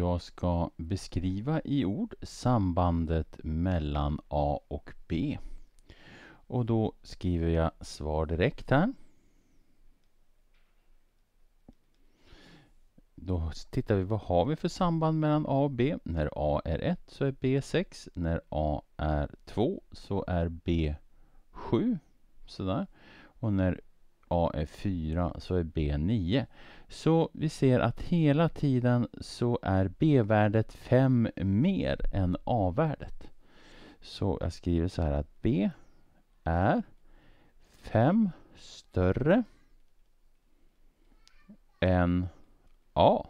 jag ska beskriva i ord sambandet mellan A och B. Och då skriver jag svar direkt här. Då tittar vi vad har vi för samband mellan A och B. När A är 1 så är B 6. När A är 2 så är B 7. Sådär. Och när A är e 4 så är B 9. Så vi ser att hela tiden så är B-värdet 5 mer än A-värdet. Så jag skriver så här att B är 5 större än A.